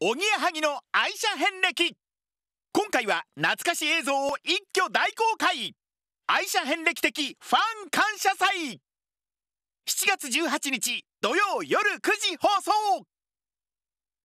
おぎやはぎの愛車遍歴今回は懐かし映像を一挙大公開愛車遍歴的ファン感謝祭7月18日土曜夜9時放送